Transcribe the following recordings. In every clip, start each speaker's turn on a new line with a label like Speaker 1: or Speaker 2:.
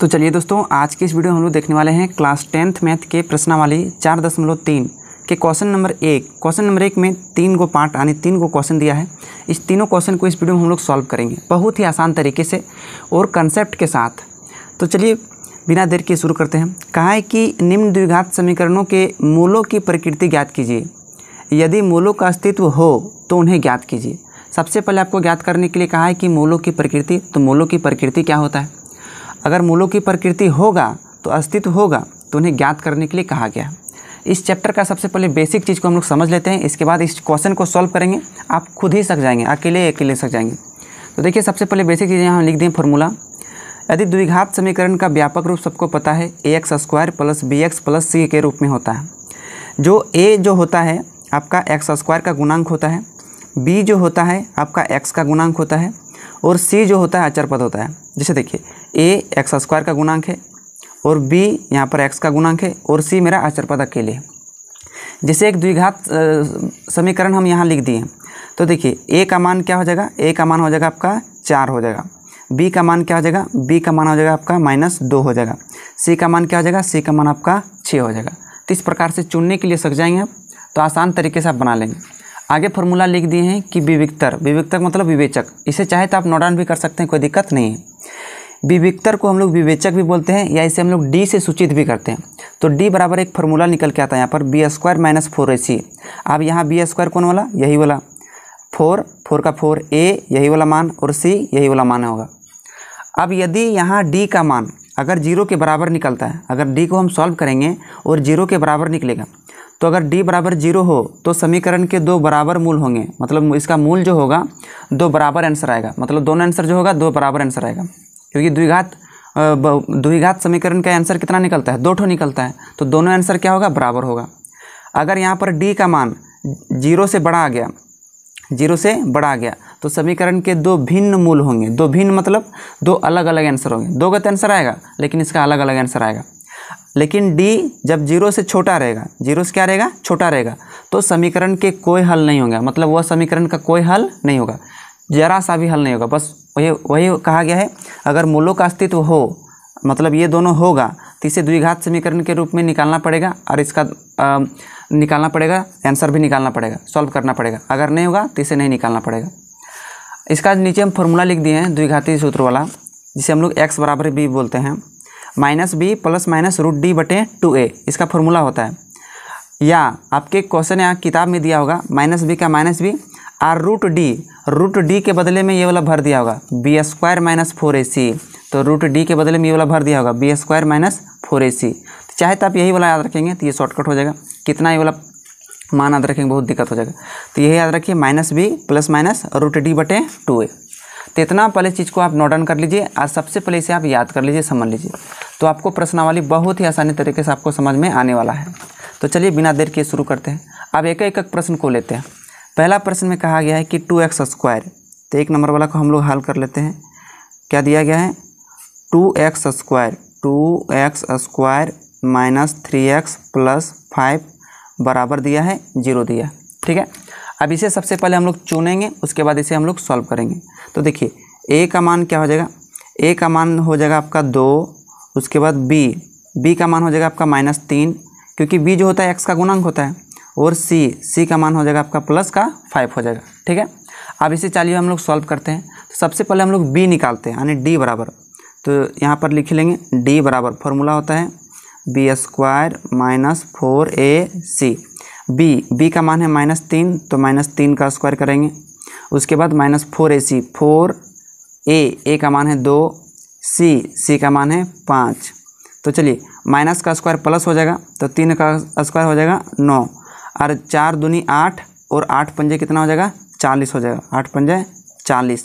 Speaker 1: तो चलिए दोस्तों आज के इस वीडियो में हम लोग देखने वाले हैं क्लास टेंथ मैथ के प्रश्नावली चार दशमलव तीन के क्वेश्चन नंबर एक क्वेश्चन नंबर एक में तीन गो पार्ट यानी तीन गो क्वेश्चन दिया है इस तीनों क्वेश्चन को इस वीडियो में हम लोग सॉल्व करेंगे बहुत ही आसान तरीके से और कंसेप्ट के साथ तो चलिए बिना देर के शुरू करते हैं कहा है कि निम्न द्विघात समीकरणों के मूलों की प्रकृति ज्ञात कीजिए यदि मूलों का अस्तित्व हो तो उन्हें ज्ञात कीजिए सबसे पहले आपको ज्ञात करने के लिए कहा है कि मूलों की प्रकृति तो मूलों की प्रकृति क्या होता है अगर मूलों की प्रकृति होगा तो अस्तित्व होगा तो उन्हें ज्ञात करने के लिए कहा गया इस चैप्टर का सबसे पहले बेसिक चीज़ को हम लोग समझ लेते हैं इसके बाद इस क्वेश्चन को सॉल्व करेंगे आप खुद ही सक जाएंगे अकेले अकेले सक जाएंगे तो देखिए सबसे पहले बेसिक चीज़ें हम लिख दें फॉर्मूला यदि द्विघात समीकरण का व्यापक रूप सबको पता है a x square plus b x plus c के रूप में होता है जो ए जो होता है आपका एक्स स्क्वायर का गुणांक होता है बी जो होता है आपका एक्स का गुणांक होता है और सी जो होता है अचर पद होता है जैसे देखिए ए एक्स स्क्वायर का गुणांक है और बी यहाँ पर एक्स का गुणांक है और सी मेरा आचर पद अकेले है जैसे एक द्विघात समीकरण हम यहाँ लिख दिए तो देखिए ए का मान क्या हो जाएगा ए का मान हो जाएगा आपका चार हो जाएगा बी का मान क्या हो जाएगा बी का मान हो जाएगा आपका माइनस दो हो जाएगा सी का मान क्या हो जाएगा सी का मान आपका छः हो जाएगा तो इस प्रकार से चुनने के लिए सक जाएंगे आप तो आसान तरीके से आप बना लेंगे आगे फॉर्मूला लिख दिए हैं कि विविकतर विविकतर मतलब विवेचक इसे चाहे तो आप नोडान भी कर सकते हैं कोई दिक्कत नहीं है विविकतर को हम लोग विवेचक भी बोलते हैं या इसे हम लोग डी से सूचित भी करते हैं तो डी बराबर एक फॉर्मूला निकल के आता है यहाँ पर b square minus four a c अब यहाँ बी स्क्वायर कौन वाला यही वाला फोर फोर का फोर ए यही वाला मान और सी यही वाला मान होगा अब यदि यहाँ डी का मान अगर जीरो के बराबर निकलता है अगर डी को हम सॉल्व करेंगे और जीरो के बराबर निकलेगा तो अगर डी बराबर जीरो हो तो समीकरण के दो बराबर मूल होंगे मतलब इसका मूल जो होगा दो बराबर आंसर आएगा मतलब दोनों आंसर जो होगा दो बराबर आंसर आएगा क्योंकि द्विघात द्विघात समीकरण का आंसर कितना निकलता है दो ठो निकलता है तो दोनों आंसर क्या होगा बराबर होगा अगर यहाँ पर डी का मान जीरो से बड़ा आ गया जीरो से बड़ा आ गया तो समीकरण के दो भिन्न मूल होंगे दो भिन्न मतलब दो अलग अलग आंसर होंगे दो गत आंसर आएगा लेकिन इसका अलग अलग आंसर आएगा लेकिन डी जब जीरो से छोटा रहेगा जीरो से क्या रहेगा छोटा रहेगा तो समीकरण के कोई हल नहीं होगा मतलब वह समीकरण का कोई हल नहीं होगा जरा सा भी हल नहीं होगा बस वही वही कहा गया है अगर मूलों का अस्तित्व हो मतलब ये दोनों होगा तो इसे द्विघात समीकरण के रूप में निकालना पड़ेगा और इसका आ, निकालना पड़ेगा आंसर भी निकालना पड़ेगा सॉल्व करना पड़ेगा अगर नहीं होगा तो इसे नहीं निकालना पड़ेगा इसका नीचे हम फॉर्मूला लिख दिए हैं द्विघाती सूत्र वाला जिसे हम लोग एक्स बराबर बी बोलते हैं minus b plus minus root d बटे टू ए इसका फॉर्मूला होता है या आपके क्वेश्चन यहाँ किताब में दिया होगा माइनस बी का minus b or root d root d के बदले में ये वाला भर दिया होगा b square minus four a c तो रूट डी के बदले में ये वाला भर दिया होगा b square minus four a c तो चाहे तो आप यही वाला याद रखेंगे तो ये शॉर्टकट हो जाएगा कितना ये वाला मान याद रखेंगे बहुत दिक्कत हो जाएगा तो यही याद रखिए minus b plus minus root d बटे टू ए तो इतना पहले चीज़ को आप नोट डाउन कर लीजिए और सबसे पहले इसे आप याद कर लीजिए समझ लीजिए तो आपको प्रश्नावली बहुत ही आसानी तरीके से आपको समझ में आने वाला है तो चलिए बिना देर के शुरू करते हैं अब एक एक प्रश्न को लेते हैं पहला प्रश्न में कहा गया है कि टू एक्स स्क्वायर तो एक नंबर वाला को हम लोग हल कर लेते हैं क्या दिया गया है two x square two x square minus three x plus five बराबर दिया है जीरो दिया ठीक है अब इसे सबसे पहले हम लोग चुनेंगे उसके बाद इसे हम लोग सॉल्व करेंगे तो देखिए ए का मान क्या हो जाएगा ए का मान हो जाएगा आपका दो उसके बाद बी बी का मान हो जाएगा आपका माइनस तीन क्योंकि बी जो होता है एक्स का गुणांक होता है और सी सी का मान हो जाएगा आपका प्लस का फाइव हो जाएगा ठीक है अब इसे चलिए हम लोग सॉल्व करते हैं तो सबसे पहले हम लोग बी निकालते हैं यानी डी बराबर तो यहाँ पर लिख लेंगे डी बराबर फॉर्मूला होता है b square minus four a c b b का मान है माइनस तीन तो माइनस तीन का स्क्वायर करेंगे उसके बाद minus four a c four a a का मान है दो सी सी का मान है पाँच तो चलिए माइनस का स्क्वायर प्लस हो जाएगा तो तीन का स्क्वायर हो जाएगा नौ और चार दूनी आठ और आठ पंजे कितना हो जाएगा चालीस हो जाएगा आठ पंजे चालीस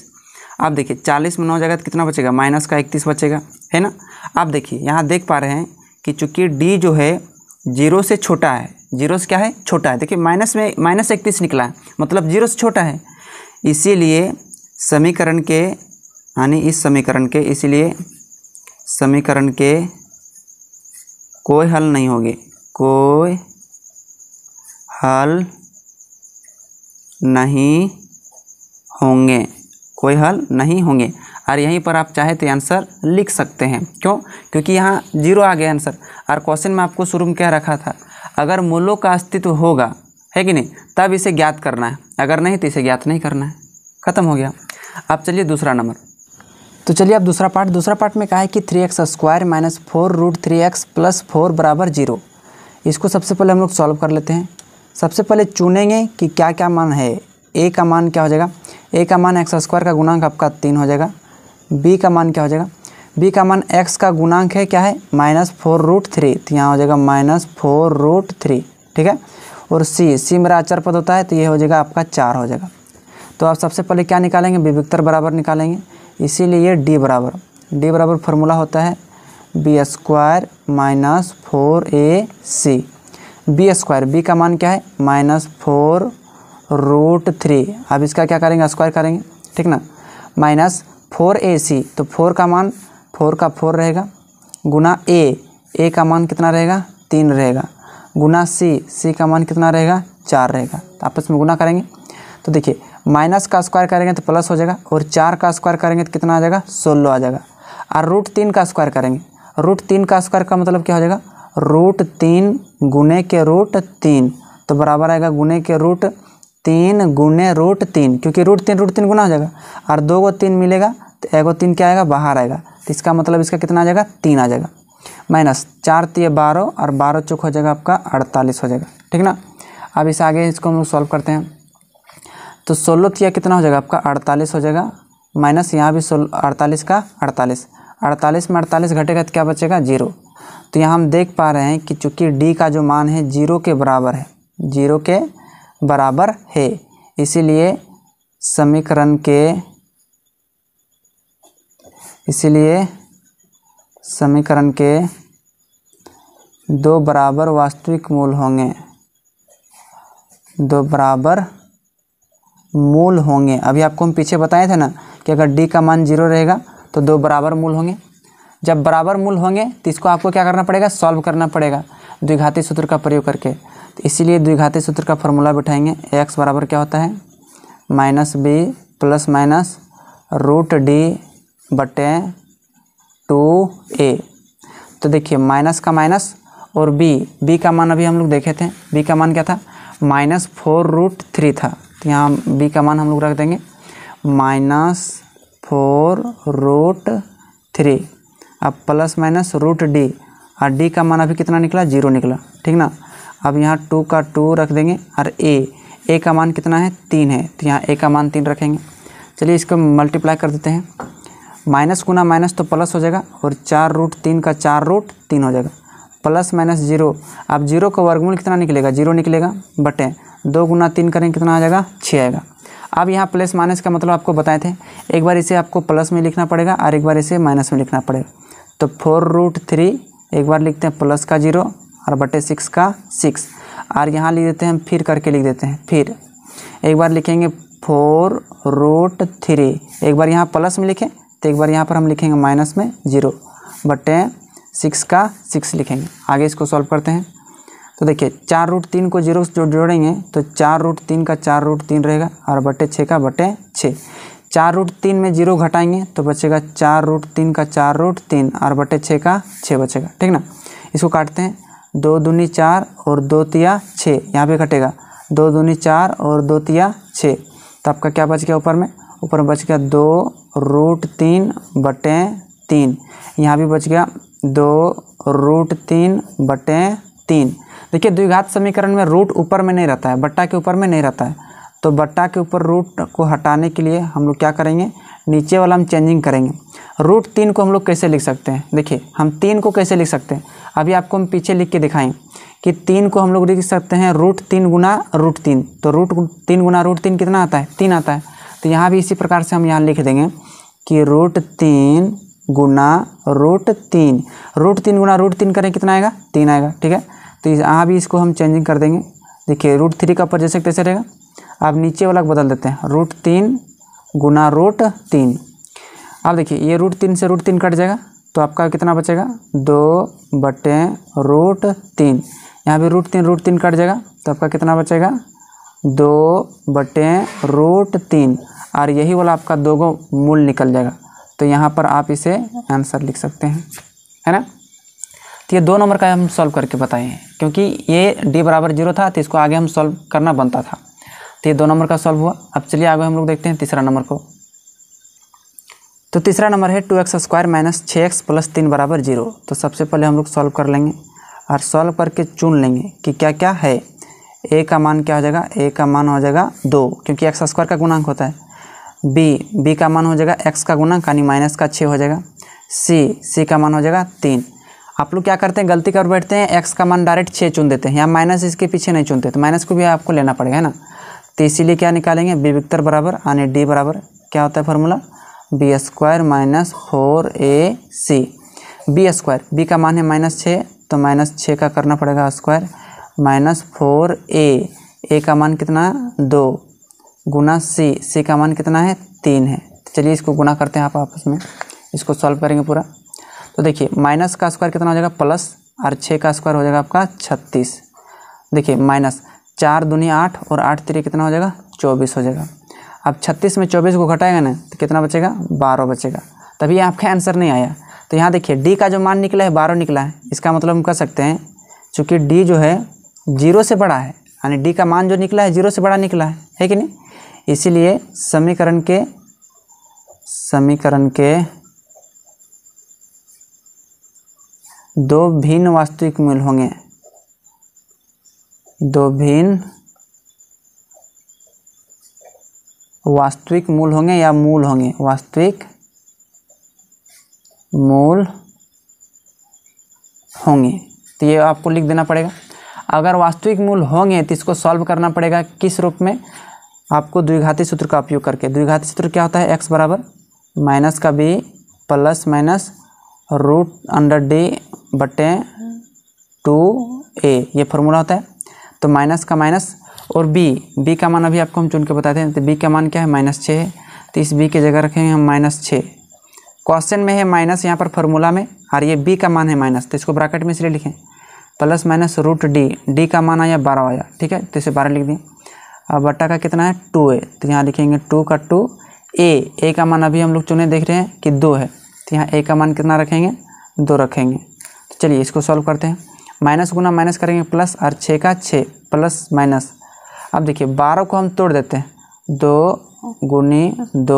Speaker 1: आप देखिए चालीस में नौ जाएगा तो कितना बचेगा माइनस का इकतीस बचेगा है ना आप देखिए यहाँ देख पा रहे हैं कि चूँकि डी जो है जीरो से छोटा है जीरो से क्या है छोटा है देखिए माइनस में माइनस इकतीस निकला है मतलब जीरो से छोटा है इसीलिए समीकरण के यानी इस समीकरण के इसीलिए समीकरण के कोई हल नहीं होगी कोई हल नहीं होंगे कोई हल नहीं होंगे और यहीं पर आप चाहे तो आंसर लिख सकते हैं क्यों क्योंकि यहाँ जीरो आ गया आंसर और क्वेश्चन में आपको शुरू में क्या रखा था अगर मूलों का अस्तित्व होगा है कि नहीं तब इसे ज्ञात करना है अगर नहीं तो इसे ज्ञात नहीं करना है ख़त्म हो गया अब चलिए दूसरा नंबर तो चलिए अब दूसरा पार्ट दूसरा पार्ट में कहा है कि three x square minus four root three x plus four बराबर जीरो इसको सबसे पहले हम लोग सॉल्व कर लेते हैं सबसे पहले चुनेंगे कि क्या क्या मान है ए का मान क्या हो जाएगा ए का मान एक्स स्क्वायर का गुणांक आपका तीन हो जाएगा बी का मान क्या हो जाएगा बी का मान एक्स का गुणांक है क्या है माइनस फोर रूट थ्री तो यहाँ हो जाएगा माइनस फोर रूट थ्री ठीक है और सी सी मेरा अचर पद होता है तो ये हो जाएगा आपका चार हो जाएगा तो आप सबसे पहले क्या निकालेंगे विविकतर बराबर निकालेंगे इसीलिए डी बराबर डी बराबर फार्मूला होता है b square minus four a c b square b का मान क्या है माइनस फोर रूट थ्री अब इसका क्या करेंगे स्क्वायर करेंगे ठीक ना माइनस फोर ए सी तो फोर का मान फोर का फोर रहेगा गुना ए ए का मान कितना रहेगा तीन रहेगा गुना सी सी का मान कितना रहेगा चार रहेगा तो आपस में गुना करेंगे तो देखिए माइनस का स्क्वायर करेंगे तो प्लस हो जाएगा और चार का स्क्वायर करेंगे तो कितना आ जाएगा सोलह आ जाएगा और रूट तीन का स्क्वायर करेंगे रूट तीन का स्क्वायर का मतलब क्या हो जाएगा रूट तीन गुने के रूट तीन तो बराबर आएगा गुने के रूट तीन गुने रूट तीन क्योंकि रूट तीन रूट तीन गुना हो जाएगा और दो गो तीन मिलेगा तो एगो तीन क्या आएगा बाहर आएगा तो इसका मतलब इसका कितना आ जाएगा तीन आ जाएगा माइनस चार तीय बारह और बारह चौक हो जाएगा आपका अड़तालीस हो जाएगा ठीक ना अब इस आगे इसको हम लोग सॉल्व करते हैं तो सोलह तीय कितना हो जाएगा आपका अड़तालीस हो जाएगा माइनस यहाँ भी सोलह अड़तालीस का अड़तालीस अड़तालीस में अड़तालीस घटेगा तो क्या बचेगा जीरो तो यहाँ हम देख पा रहे हैं कि चूँकि डी का जो मान है जीरो के बराबर है जीरो के बराबर है इसीलिए समीकरण के इसीलिए समीकरण के दो बराबर वास्तविक मूल होंगे दो बराबर मूल होंगे अभी आपको हम पीछे बताए थे ना कि अगर डी का मान जीरो रहेगा तो दो बराबर मूल होंगे जब बराबर मूल होंगे तो इसको आपको क्या करना पड़ेगा सॉल्व करना पड़ेगा द्विघाती सूत्र का प्रयोग करके तो इसीलिए द्विघाती सूत्र का फॉर्मूला बिठाएंगे एक्स बराबर क्या होता है minus b plus minus root d बटे टू ए तो देखिए माइनस का माइनस और बी बी का मान अभी हम लोग देखे थे बी का मान क्या था माइनस फोर रूट थ्री था तो यहाँ बी का मान हम लोग रख देंगे माइनस फोर रूट थ्री अब प्लस माइनस रूट डी और डी का मान अभी कितना निकला जीरो निकला ठीक ना अब यहाँ टू का टू रख देंगे और ए ए का मान कितना है तीन है तो यहाँ ए का मान तीन रखेंगे चलिए इसको मल्टीप्लाई कर देते हैं माइनस गुना माइनस तो प्लस हो जाएगा और चार रूट तीन का चार रूट तीन हो जाएगा प्लस माइनस जीरो अब जीरो का वर्गमूल कितना निकलेगा जीरो निकलेगा बटे दो गुना तीन करेंगे कितना आ जाएगा छः आएगा अब यहाँ प्लस माइनस का मतलब आपको बताए थे एक बार इसे आपको प्लस में लिखना पड़ेगा और एक बार इसे माइनस में लिखना पड़ेगा तो फोर रूट थ्री एक बार लिखते हैं प्लस का जीरो और बटे सिक्स का सिक्स और यहाँ लिख देते हैं फिर करके लिख देते हैं फिर एक बार लिखेंगे फोर रूट थ्री एक बार यहाँ प्लस में लिखें तो एक बार यहाँ पर हम लिखेंगे माइनस में जीरो बटे सिक्स का सिक्स लिखेंगे आगे इसको सॉल्व करते हैं तो देखिए चार रूट तीन को जीरो से जो जोड़ेंगे तो चार रूट तीन का चार रूट तीन रहेगा और बटे छः का बटे छः चार रूट तीन में जीरो घटाएंगे तो बचेगा चार रूट तीन का चार रूट तीन और बटे छः का छः बचेगा ठीक ना इसको काटते हैं दो दूनी चार और दो तिया छः यहाँ पे घटेगा दो दूनी चार और दो तिया छः तो आपका क्या बच गया ऊपर में ऊपर में बच गया दो रूट तीन बटे तीन यहाँ भी बच गया दो रूट तीन बटे तीन देखिए द्विघात समीकरण में रूट ऊपर में नहीं रहता है बट्टा के ऊपर में नहीं रहता है तो बट्टा के ऊपर रूट को हटाने के लिए हम लोग क्या करेंगे नीचे वाला हम चेंजिंग करेंगे रूट तीन को हम लोग कैसे लिख सकते हैं देखिए हम तीन को कैसे लिख सकते हैं अभी आपको हम पीछे लिख के दिखाएं कि तीन को हम लोग लिख सकते हैं रूट तीन गुना रूट तीन तो रूट तीन गुना रूट तीन कितना आता है तीन आता है तो यहाँ भी इसी प्रकार से हम यहाँ लिख देंगे कि रूट तीन गुना रूट तीन रूट तीन गुना रूट तीन करें कितना आएगा तीन आएगा ठीक है तो यहाँ भी इसको हम चेंजिंग कर देंगे देखिए रूट थ्री का ऊपर जैसे कैसे रहेगा अब नीचे वाला को बदल देते हैं रूट तीन गुना रूट तीन अब देखिए ये रूट तीन से रूट तीन कट जाएगा तो आपका कितना बचेगा दो बटे रूट तीन यहाँ भी रूट तीन रूट तीन कट जाएगा तो आपका कितना बचेगा दो बटे रूट तीन और यही वाला आपका दो गो मूल निकल जाएगा तो यहाँ पर आप इसे आंसर लिख सकते हैं है ना तो ये दो नंबर का हम सॉल्व करके बताए हैं क्योंकि ये डी बराबर जीरो था तो इसको आगे हम सॉल्व करना बनता था तो ये दो नंबर का सॉल्व हुआ अब चलिए आगे हम लोग देखते हैं तीसरा नंबर को तो तीसरा नंबर है टू एक्स स्क्वायर माइनस छः एक्स प्लस तीन बराबर जीरो तो सबसे पहले हम लोग सॉल्व कर लेंगे और सॉल्व करके चुन लेंगे कि क्या क्या है ए का मान क्या हो जाएगा ए का मान हो जाएगा दो क्योंकि एक्स स्क्वायर का गुणांक होता है बी बी का मान हो जाएगा एक्स का गुणांक यानी माइनस का छः हो जाएगा सी सी का मान हो जाएगा तीन आप लोग क्या करते हैं गलती कर बैठते हैं एक्स का मान डायरेक्ट छः चुन देते हैं या माइनस इसके पीछे नहीं चुनते तो माइनस को भी आपको लेना पड़ेगा है ना तो इसीलिए क्या निकालेंगे बी विक्तर बराबर यानी डी बराबर क्या होता है formula b square minus four a c b square b का मान है माइनस छः तो माइनस छः का करना पड़ेगा square minus four a a का मान कितना है दो गुना सी सी का मान कितना है तीन है तो चलिए इसको गुना करते हैं आप आपस में इसको सॉल्व करेंगे पूरा तो देखिए माइनस का स्क्वायर कितना हो जाएगा प्लस और छः का स्क्वायर हो जाएगा आपका छत्तीस देखिए माइनस चार दुनिया आठ और आठ तिर कितना हो जाएगा चौबीस हो जाएगा अब छत्तीस में चौबीस को घटाएगा ना तो कितना बचेगा बारह बचेगा तभी आपका आंसर नहीं आया तो यहाँ देखिए डी का जो मान निकला है बारह निकला है इसका मतलब हम कह सकते हैं चूँकि डी जो है जीरो से बड़ा है यानी डी का मान जो निकला है जीरो से बड़ा निकला है है कि नहीं इसीलिए समीकरण के समीकरण के दो भिन्न वास्तविक मूल होंगे दो भिन्न वास्तविक मूल होंगे या मूल होंगे वास्तविक मूल होंगे तो ये आपको लिख देना पड़ेगा अगर वास्तविक मूल होंगे तो इसको सॉल्व करना पड़ेगा किस रूप में आपको द्विघाती सूत्र का उपयोग करके द्विघाती सूत्र क्या होता है एक्स बराबर माइनस का b plus minus root under d बटे टू ए ये फॉर्मूला होता है तो माइनस का माइनस और बी बी का मान अभी आपको हम चुन के बताते हैं तो बी का मान क्या है माइनस छः है तो इस बी की जगह रखेंगे हम माइनस छः क्वेश्चन में है माइनस यहाँ पर फार्मूला में और ये बी का मान है माइनस तो इसको ब्रैकेट में इसलिए लिखें plus minus root d d का मान आया बारह आया ठीक है तो इसे बारह लिख दें अब बट्टा का कितना है टू ए तो यहाँ लिखेंगे टू का टू ए ए का मान अभी हम लोग चुने देख रहे हैं कि दो है तो यहाँ ए का मान कितना रखेंगे दो रखेंगे तो चलिए इसको सॉल्व करते हैं माइनस गुना माइनस करेंगे प्लस और छः का छः प्लस माइनस अब देखिए बारह को हम तोड़ देते हैं दो गुनी दो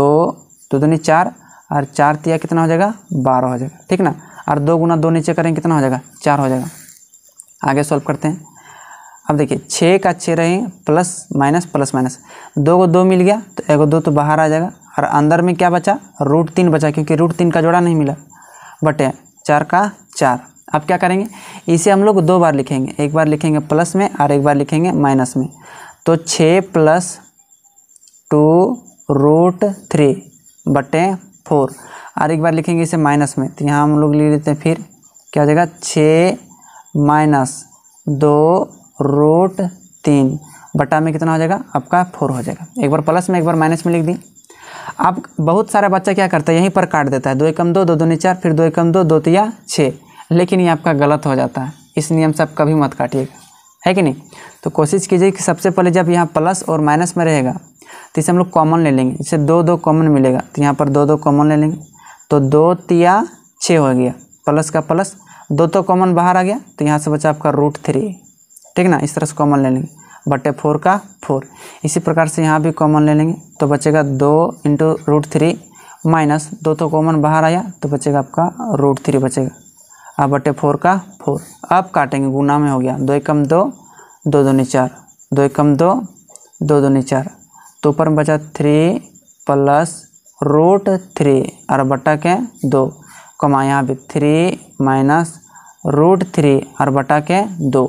Speaker 1: दो दूनी चार और चार तिया कितना हो जाएगा बारह हो जाएगा ठीक ना और दो गुना दो नीचे करेंगे कितना हो जाएगा चार हो जाएगा आगे सॉल्व करते हैं अब देखिए छः का छः रहेंगे प्लस माइनस प्लस माइनस दो को दो मिल गया तो एगो दो तो बाहर आ जाएगा और अंदर में क्या बचा रूट तीन बचा क्योंकि रूट तीन का जोड़ा नहीं मिला बटे चार का चार अब क्या करेंगे इसे हम लोग दो बार लिखेंगे एक बार लिखेंगे प्लस में और एक बार लिखेंगे माइनस में तो छः प्लस टू रूट थ्री बटे फोर और एक बार लिखेंगे इसे माइनस में तो यहाँ हम लोग लिख लेते हैं फिर क्या हो जाएगा छः माइनस दो रूट तीन बटा में कितना हो जाएगा आपका फोर हो जाएगा एक बार प्लस में एक बार माइनस में लिख दी आप बहुत सारा बच्चा क्या करता है यहीं पर काट देता है दो एकम दो दो दो चार फिर दो एकम दो दो तिया छः लेकिन ये आपका गलत हो जाता है इस नियम से आप कभी मत काटिएगा है कि नहीं तो कोशिश कीजिए कि सबसे पहले जब यहाँ प्लस और माइनस में रहेगा तो इसे हम लोग कॉमन ले लेंगे इसे दो दो कॉमन मिलेगा तो यहाँ पर दो दो कॉमन ले लेंगे तो दो तिया छः हो गया प्लस का प्लस दो तो कॉमन बाहर आ गया तो यहाँ से बचा आपका रूट थ्री ठीक ना इस तरह से कॉमन ले लेंगे बटे फोर का फोर इसी प्रकार से यहाँ भी कॉमन ले लेंगे तो बचेगा दो इंटू रूट थ्री माइनस दो तो कॉमन बाहर आया तो बचेगा आपका रूट थ्री बचेगा और बटे फोर का फोर अब काटेंगे गुना में हो गया दो एकम दो दो दूनी चार दो एकम दो दो दूनी चार तो ऊपर में बचा थ्री प्लस रूट थ्री और बटा के दो कमा यहाँ भी थ्री माइनस रूट थ्री और बटा के दो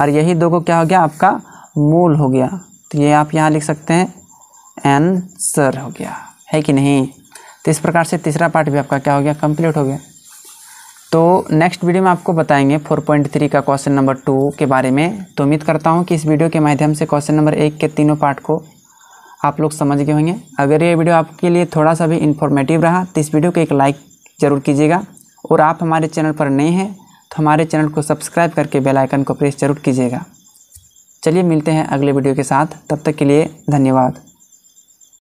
Speaker 1: और यही दो को क्या हो गया आपका मूल हो गया तो ये आप यहाँ लिख सकते हैं सर हो गया है कि नहीं तो इस प्रकार से तीसरा पार्ट भी आपका क्या हो गया कंप्लीट हो गया तो नेक्स्ट वीडियो में आपको बताएंगे 4.3 का क्वेश्चन नंबर टू के बारे में तो उम्मीद करता हूँ कि इस वीडियो के माध्यम से क्वेश्चन नंबर एक के तीनों पार्ट को आप लोग समझ गए होंगे अगर ये वीडियो आपके लिए थोड़ा सा भी इन्फॉर्मेटिव रहा तो इस वीडियो को एक लाइक ज़रूर कीजिएगा और आप हमारे चैनल पर नए हैं तो हमारे चैनल को सब्सक्राइब करके बेल आइकन को प्रेस जरूर कीजिएगा चलिए मिलते हैं अगले वीडियो के साथ तब तक के लिए धन्यवाद